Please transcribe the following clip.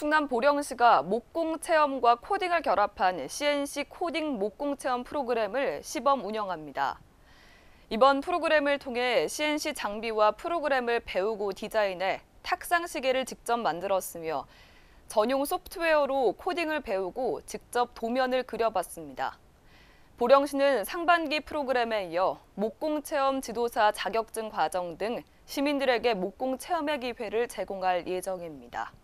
충남 보령시가 목공 체험과 코딩을 결합한 CNC 코딩 목공 체험 프로그램을 시범 운영합니다. 이번 프로그램을 통해 CNC 장비와 프로그램을 배우고 디자인해 탁상 시계를 직접 만들었으며 전용 소프트웨어로 코딩을 배우고 직접 도면을 그려봤습니다. 보령시는 상반기 프로그램에 이어 목공체험 지도사 자격증 과정 등 시민들에게 목공체험의 기회를 제공할 예정입니다.